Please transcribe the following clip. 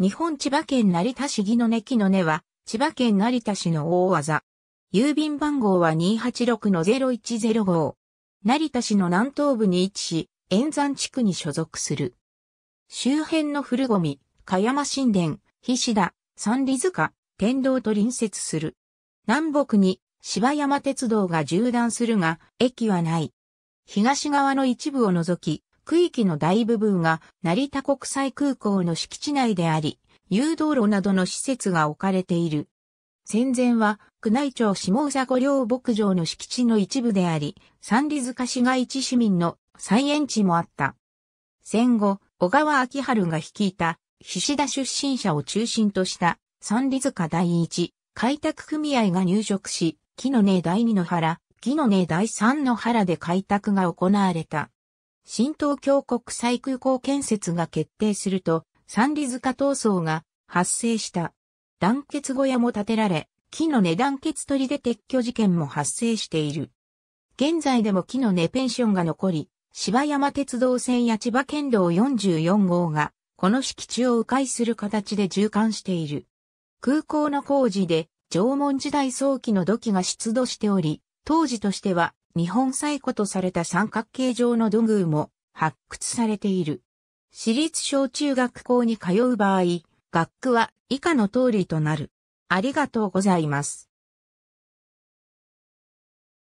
日本千葉県成田市木の根木の根は、千葉県成田市の大技。郵便番号は286-0105。成田市の南東部に位置し、沿山地区に所属する。周辺の古ゴミ、加山神殿、菱田、三里塚、天道と隣接する。南北に芝山鉄道が縦断するが、駅はない。東側の一部を除き、区域の大部分が成田国際空港の敷地内であり、誘導路などの施設が置かれている。戦前は、宮内庁下総五稜牧場の敷地の一部であり、三里塚市街地市民の再園地もあった。戦後、小川明春が率いた、菱田出身者を中心とした三里塚第一開拓組合が入植し、木の根第二の原、木の根第三の原で開拓が行われた。新東京国際空港建設が決定すると、三里塚闘争が発生した。団結小屋も建てられ、木の根団結取りで撤去事件も発生している。現在でも木の根ペンションが残り、芝山鉄道線や千葉県道44号が、この敷地を迂回する形で循環している。空港の工事で、縄文時代早期の土器が出土しており、当時としては日本最古とされた三角形状の土偶も発掘されている。私立小中学校に通う場合、学区は以下の通りとなる。ありがとうございます。